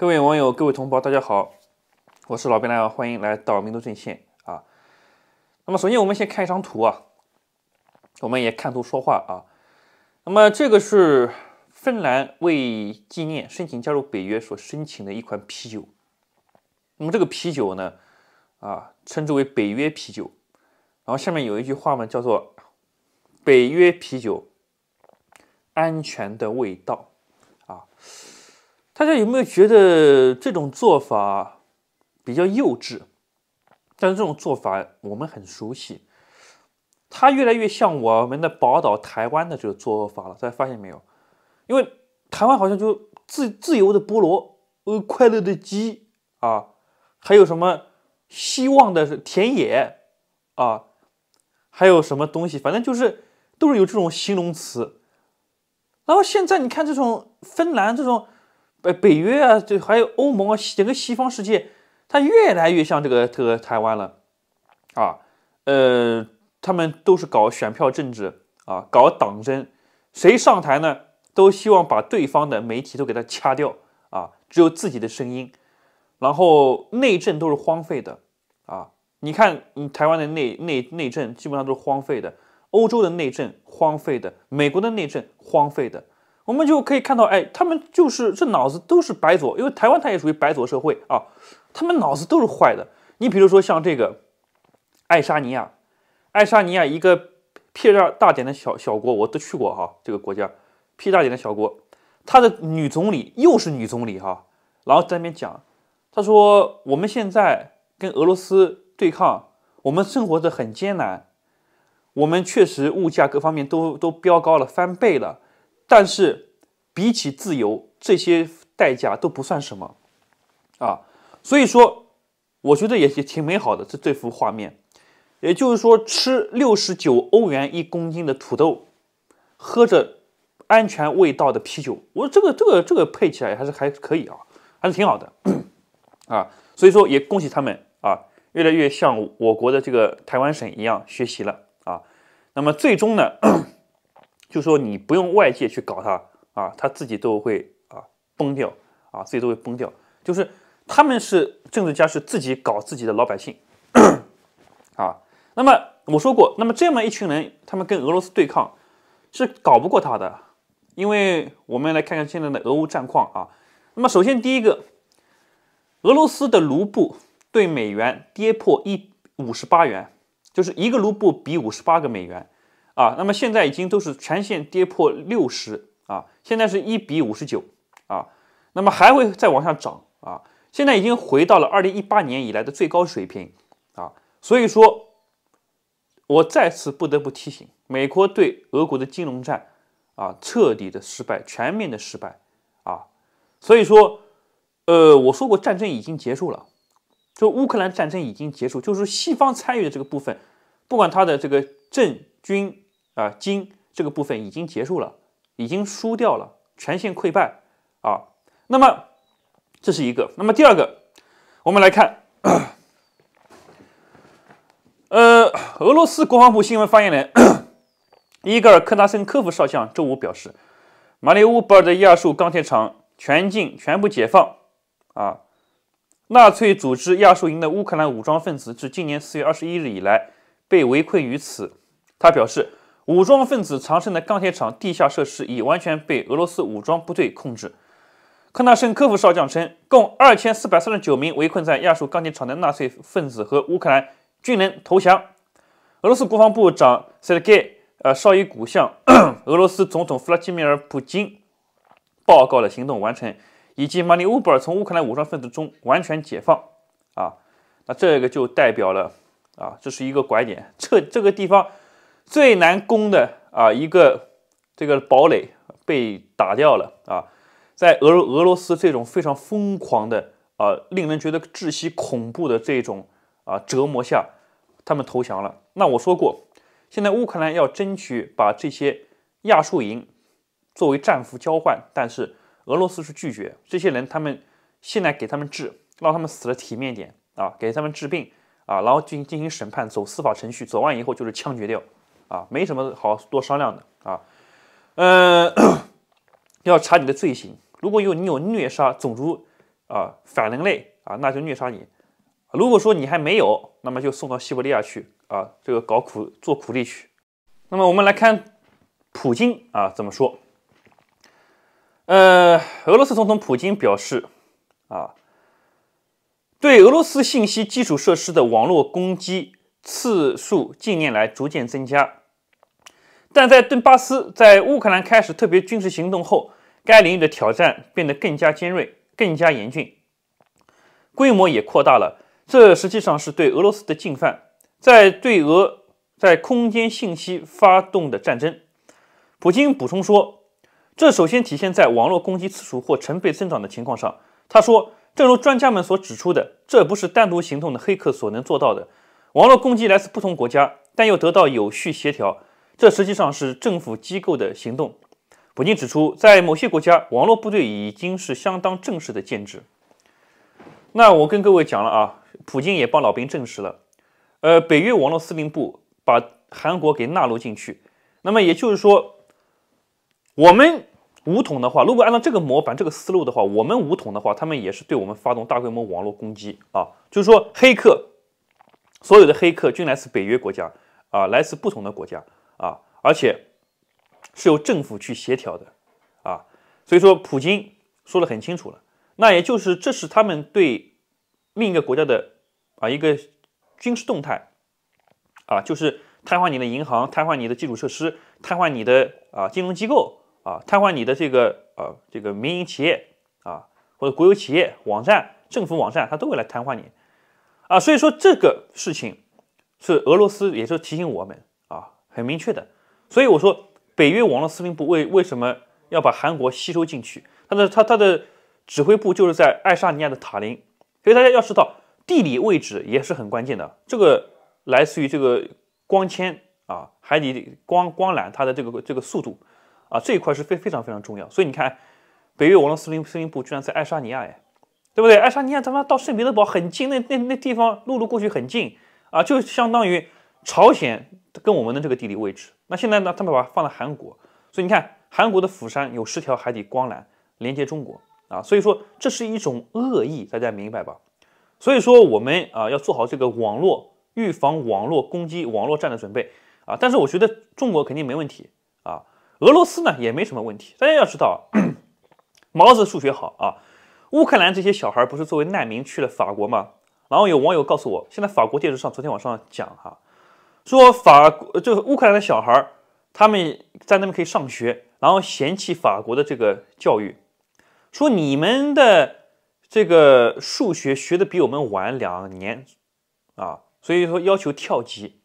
各位网友，各位同胞，大家好，我是老边啊，欢迎来到民族阵线啊。那么，首先我们先看一张图啊，我们也看图说话啊。那么，这个是芬兰为纪念申请加入北约所申请的一款啤酒。那么，这个啤酒呢，啊，称之为“北约啤酒”。然后下面有一句话呢，叫做“北约啤酒，安全的味道”啊。大家有没有觉得这种做法比较幼稚？但是这种做法我们很熟悉，它越来越像我们的宝岛台湾的这个做法了。大家发现没有？因为台湾好像就自自由的菠萝、呃，快乐的鸡啊，还有什么希望的田野啊，还有什么东西？反正就是都是有这种形容词。然后现在你看这种芬兰这种。北北约啊，就还有欧盟啊，整个西方世界，它越来越像这个这个台湾了，啊，呃，他们都是搞选票政治啊，搞党争，谁上台呢，都希望把对方的媒体都给他掐掉啊，只有自己的声音，然后内政都是荒废的啊，你看，嗯，台湾的内内内政基本上都是荒废的，欧洲的内政荒废的，美国的内政荒废的。我们就可以看到，哎，他们就是这脑子都是白左，因为台湾它也属于白左社会啊，他们脑子都是坏的。你比如说像这个，爱沙尼亚，爱沙尼亚一个屁大点的小小国，我都去过哈，这个国家屁大点的小国，他的女总理又是女总理哈，然后在那边讲，他说我们现在跟俄罗斯对抗，我们生活得很艰难，我们确实物价各方面都都飙高了，翻倍了。但是，比起自由，这些代价都不算什么，啊，所以说，我觉得也也挺美好的这这幅画面，也就是说，吃六十九欧元一公斤的土豆，喝着安全味道的啤酒，我这个这个这个配起来还是还是可以啊，还是挺好的，啊，所以说也恭喜他们啊，越来越像我国的这个台湾省一样学习了啊，那么最终呢？就说你不用外界去搞他啊，他自己都会啊崩掉啊，自己都会崩掉。就是他们是政治家，是自己搞自己的老百姓啊。那么我说过，那么这么一群人，他们跟俄罗斯对抗是搞不过他的，因为我们来看看现在的俄乌战况啊。那么首先第一个，俄罗斯的卢布对美元跌破一五十八元，就是一个卢布比五十八个美元。啊，那么现在已经都是全线跌破六十啊，现在是一比五十九啊，那么还会再往上涨啊，现在已经回到了二零一八年以来的最高水平啊，所以说，我再次不得不提醒，美国对俄国的金融战啊，彻底的失败，全面的失败啊，所以说，呃，我说过战争已经结束了，就乌克兰战争已经结束，就是西方参与的这个部分，不管他的这个政军。啊，金这个部分已经结束了，已经输掉了，全线溃败啊。那么这是一个，那么第二个，我们来看，呃，俄罗斯国防部新闻发言人伊戈尔·科达申科夫少将周五表示，马里乌波尔的亚速钢铁厂全境全部解放啊。纳粹组织亚速营的乌克兰武装分子自今年四月二十一日以来被围困于此，他表示。武装分子藏身的钢铁厂地下设施已完全被俄罗斯武装部队控制。科纳申科夫少将称，共2439名围困在亚速钢铁厂的纳粹分子和乌克兰军人投降。俄罗斯国防部长塞德盖·呃绍伊古向 俄罗斯总统弗拉基米尔·普京报告了行动完成，以及马里乌波尔从乌克兰武装分子中完全解放。啊，那这个就代表了啊，这是一个拐点，这这个地方。最难攻的啊一个这个堡垒被打掉了啊，在俄俄俄罗斯这种非常疯狂的啊令人觉得窒息恐怖的这种啊折磨下，他们投降了。那我说过，现在乌克兰要争取把这些亚述营作为战俘交换，但是俄罗斯是拒绝。这些人他们现在给他们治，让他们死的体面点啊，给他们治病啊，然后进进行审判，走司法程序，走完以后就是枪决掉。啊，没什么好多商量的啊，呃，要查你的罪行。如果有你有虐杀种族啊、反人类啊，那就虐杀你。如果说你还没有，那么就送到西伯利亚去啊，这个搞苦做苦力去。那么我们来看普京啊怎么说。呃，俄罗斯总统普京表示，啊，对俄罗斯信息基础设施的网络攻击次数近年来逐渐增加。但在顿巴斯，在乌克兰开始特别军事行动后，该领域的挑战变得更加尖锐、更加严峻，规模也扩大了。这实际上是对俄罗斯的进犯，在对俄在空间信息发动的战争。普京补充说，这首先体现在网络攻击次数或成倍增长的情况上。他说，正如专家们所指出的，这不是单独行动的黑客所能做到的。网络攻击来自不同国家，但又得到有序协调。这实际上是政府机构的行动。普京指出，在某些国家，网络部队已经是相当正式的建制。那我跟各位讲了啊，普京也帮老兵证实了。呃，北约网络司令部把韩国给纳入进去。那么也就是说，我们武统的话，如果按照这个模板、这个思路的话，我们武统的话，他们也是对我们发动大规模网络攻击啊。就是说，黑客，所有的黑客均来自北约国家啊，来自不同的国家。而且是由政府去协调的，啊，所以说普京说得很清楚了，那也就是这是他们对另一个国家的啊一个军事动态，啊，就是瘫痪你的银行，瘫痪你的基础设施，瘫痪你的啊金融机构啊，瘫痪你的这个呃这个民营企业啊或者国有企业网站、政府网站，他都会来瘫痪你，啊，所以说这个事情是俄罗斯也是提醒我们啊很明确的。所以我说，北约网络司令部为为什么要把韩国吸收进去？他的他他的指挥部就是在爱沙尼亚的塔林，所以大家要知道地理位置也是很关键的。这个来自于这个光纤啊，海底光光缆它的这个这个速度啊，这一块是非非常非常重要。所以你看，北约网络司令司令部居然在爱沙尼亚，哎，对不对？爱沙尼亚他妈到圣彼得堡很近，那那那地方陆路过去很近啊，就相当于朝鲜跟我们的这个地理位置。那现在呢？他们把它放在韩国，所以你看，韩国的釜山有十条海底光缆连接中国啊，所以说这是一种恶意，大家明白吧？所以说我们啊要做好这个网络预防网络攻击、网络战的准备啊。但是我觉得中国肯定没问题啊，俄罗斯呢也没什么问题。大家要知道，毛子数学好啊，乌克兰这些小孩不是作为难民去了法国吗？然后有网友告诉我，现在法国电视上昨天晚上讲哈。说法，就乌克兰的小孩儿，他们在那边可以上学，然后嫌弃法国的这个教育，说你们的这个数学学的比我们晚两年啊，所以说要求跳级，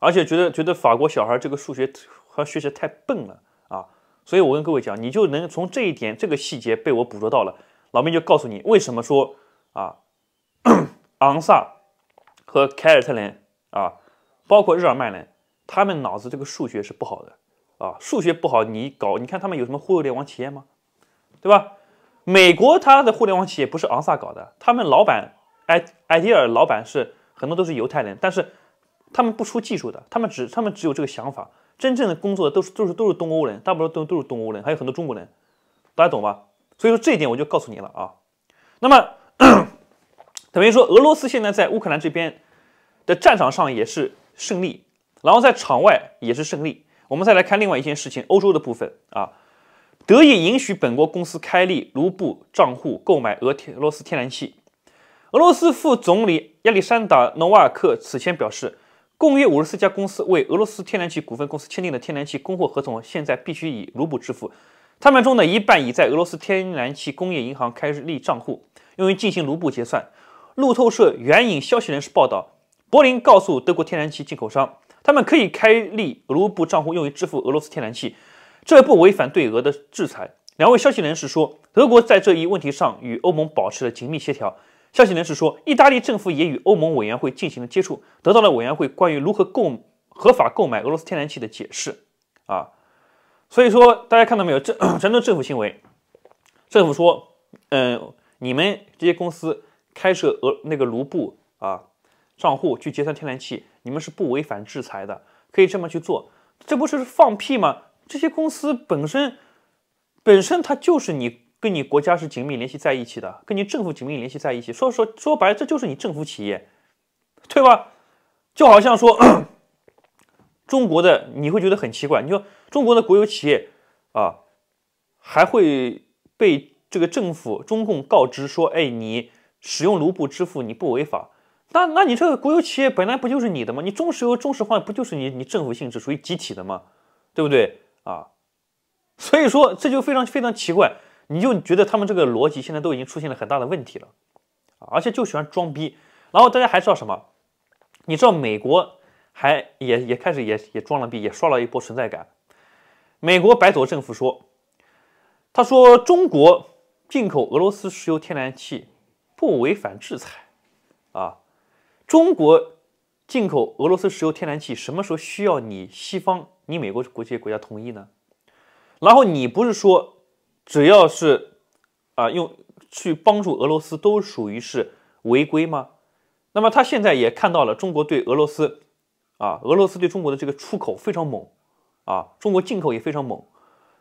而且觉得觉得法国小孩这个数学和学习太笨了啊，所以我跟各位讲，你就能从这一点这个细节被我捕捉到了，老兵就告诉你为什么说啊，昂萨和凯尔特人啊。包括日耳曼人，他们脑子这个数学是不好的啊，数学不好，你搞你看他们有什么互联网企业吗？对吧？美国它的互联网企业不是昂萨搞的，他们老板 idea 老板是很多都是犹太人，但是他们不出技术的，他们只他们只有这个想法。真正的工作的都是都是都是东欧人，大部分都都是东欧人，还有很多中国人，大家懂吧？所以说这一点我就告诉你了啊。那么 等于说俄罗斯现在在乌克兰这边的战场上也是。胜利，然后在场外也是胜利。我们再来看另外一件事情，欧洲的部分啊，德意允许本国公司开立卢布账户购买俄天俄罗斯天然气。俄罗斯副总理亚历山大·诺瓦尔克此前表示，共约五十四家公司为俄罗斯天然气股份公司签订的天然气供货合同，现在必须以卢布支付。他们中的一半已在俄罗斯天然气工业银行开立账户，用于进行卢布结算。路透社援引消息人士报道。柏林告诉德国天然气进口商，他们可以开立卢布账户用于支付俄罗斯天然气，这不违反对俄的制裁。两位消息人士说，德国在这一问题上与欧盟保持了紧密协调。消息人士说，意大利政府也与欧盟委员会进行了接触，得到了委员会关于如何购合法购买俄罗斯天然气的解释。啊，所以说大家看到没有，这都 政府行为。政府说，嗯，你们这些公司开设俄那个卢布啊。账户去结算天然气，你们是不违反制裁的，可以这么去做，这不是放屁吗？这些公司本身本身它就是你跟你国家是紧密联系在一起的，跟你政府紧密联系在一起。说说说白了，这就是你政府企业，对吧？就好像说中国的，你会觉得很奇怪，你说中国的国有企业啊，还会被这个政府中共告知说，哎，你使用卢布支付你不违法。那那你这个国有企业本来不就是你的吗？你中石油、中石化不就是你你政府性质属于集体的吗？对不对啊？所以说这就非常非常奇怪，你就觉得他们这个逻辑现在都已经出现了很大的问题了，而且就喜欢装逼。然后大家还知道什么？你知道美国还也也开始也也装了逼，也刷了一波存在感。美国白左政府说，他说中国进口俄罗斯石油天然气不违反制裁。中国进口俄罗斯石油、天然气，什么时候需要你西方、你美国国际国家同意呢？然后你不是说只要是啊用去帮助俄罗斯都属于是违规吗？那么他现在也看到了中国对俄罗斯，啊，俄罗斯对中国的这个出口非常猛，啊，中国进口也非常猛。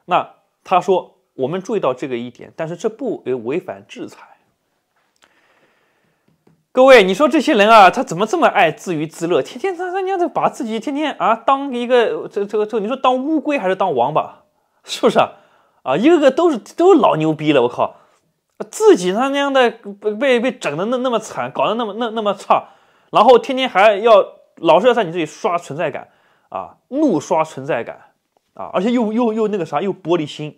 那他说我们注意到这个一点，但是这不违反制裁。各位，你说这些人啊，他怎么这么爱自娱自乐？天天他他娘的把自己天天啊当一个这这个这，你说当乌龟还是当王八？是不是啊？啊，一个个都是都老牛逼了！我靠，自己他娘的被被整的那那么惨，搞得那么那那么差，然后天天还要老是要在你这里刷存在感啊，怒刷存在感啊，而且又又又那个啥，又玻璃心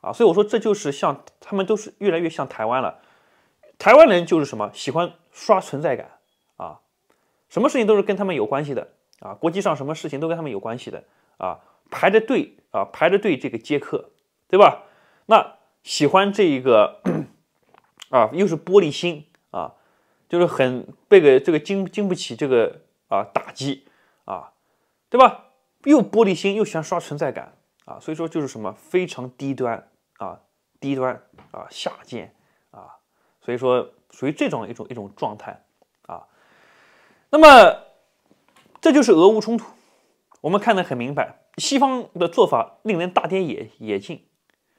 啊！所以我说这就是像他们都是越来越像台湾了。台湾人就是什么喜欢。刷存在感啊，什么事情都是跟他们有关系的啊，国际上什么事情都跟他们有关系的啊，排着队啊排着队这个接客，对吧？那喜欢这一个啊，又是玻璃心啊，就是很被个这个经经不起这个啊打击啊，对吧？又玻璃心又喜欢刷存在感啊，所以说就是什么非常低端啊，低端啊，下贱啊，所以说。属于这种一种一种状态，啊，那么这就是俄乌冲突，我们看得很明白，西方的做法令人大跌眼眼镜。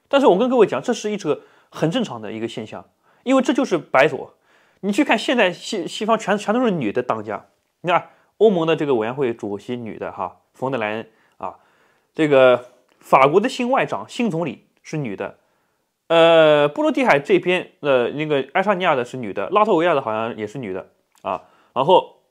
但是我跟各位讲，这是一个很正常的一个现象，因为这就是白左。你去看现在西西方全全都是女的当家，你看欧盟的这个委员会主席女的哈，冯德莱恩啊，这个法国的新外长、新总理是女的。呃，波罗的海这边的那个爱沙尼亚的是女的，拉脱维亚的好像也是女的啊，然后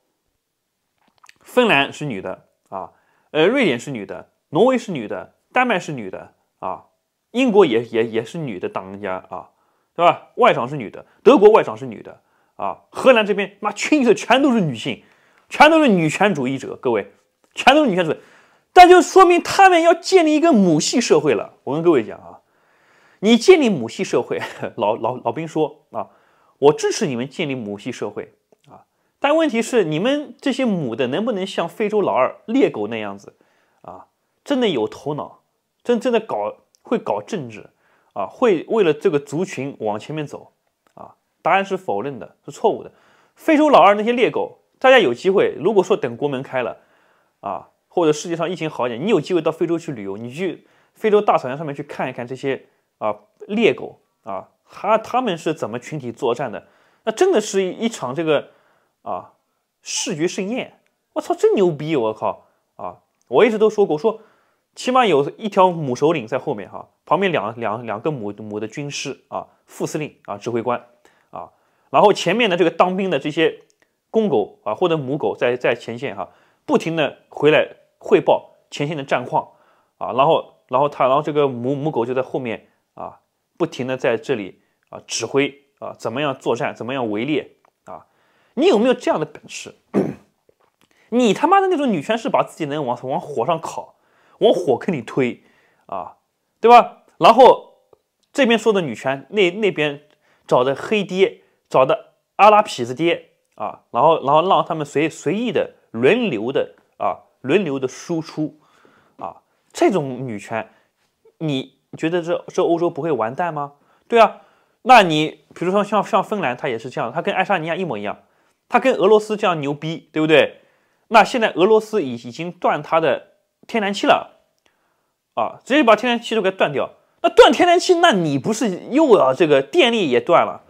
芬兰是女的啊，呃，瑞典是女的，挪威是女的，丹麦是女的啊，英国也也也是女的当家啊，对吧？外长是女的，德国外长是女的啊，荷兰这边妈群里的全都是女性，全都是女权主义者，各位，全都是女权主义，但就说明他们要建立一个母系社会了。我跟各位讲啊。你建立母系社会，老老老兵说啊，我支持你们建立母系社会啊，但问题是你们这些母的能不能像非洲老二猎狗那样子啊，真的有头脑，真真的搞会搞政治啊，会为了这个族群往前面走啊？答案是否认的，是错误的。非洲老二那些猎狗，大家有机会，如果说等国门开了啊，或者世界上疫情好一点，你有机会到非洲去旅游，你去非洲大草原上面去看一看这些。啊，猎狗啊，他它们是怎么群体作战的？那真的是一场这个啊视觉盛宴！我操，真牛逼！我靠啊！我一直都说过，我说起码有一条母首领在后面哈，旁边两两两个母母的军师啊、副司令啊、指挥官啊，然后前面的这个当兵的这些公狗啊或者母狗在在前线哈，不停的回来汇报前线的战况啊，然后然后他然后这个母母狗就在后面。不停的在这里啊指挥啊，怎么样作战，怎么样围猎啊？你有没有这样的本事？你他妈的那种女权是把自己能往往火上烤，往火坑里推啊，对吧？然后这边说的女权，那那边找的黑爹，找的阿拉痞子爹啊，然后然后让他们随随意的轮流的啊，轮流的输出啊，这种女权你。你觉得这这欧洲不会完蛋吗？对啊，那你比如说像像芬兰，它也是这样，它跟爱沙尼亚一模一样，它跟俄罗斯这样牛逼，对不对？那现在俄罗斯已已经断它的天然气了，啊，直接把天然气都给断掉。那断天然气，那你不是又要这个电力也断了，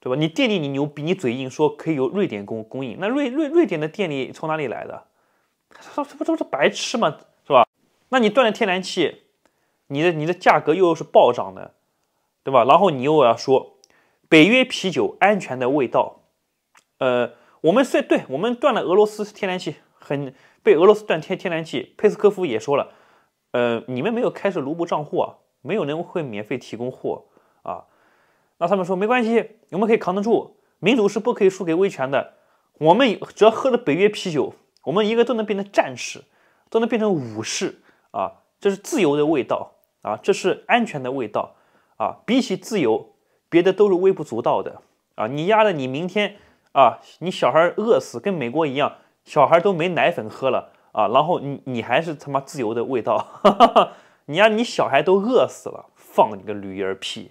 对吧？你电力你牛逼，你嘴硬说可以由瑞典供供应，那瑞瑞瑞典的电力从哪里来的？这这不都是白痴吗？是吧？那你断了天然气。你的你的价格又是暴涨的，对吧？然后你又要说北约啤酒安全的味道，呃，我们是对我们断了俄罗斯天然气，很被俄罗斯断天天然气。佩斯科夫也说了，呃，你们没有开设卢布账户啊，没有人会免费提供货啊。那他们说没关系，我们可以扛得住。民主是不可以输给威权的。我们只要喝了北约啤酒，我们一个都能变成战士，都能变成武士啊，这是自由的味道。啊，这是安全的味道，啊，比起自由，别的都是微不足道的，啊，你压了你明天，啊，你小孩饿死，跟美国一样，小孩都没奶粉喝了，啊，然后你你还是他妈自由的味道，哈哈哈，你让你小孩都饿死了，放你个驴儿屁！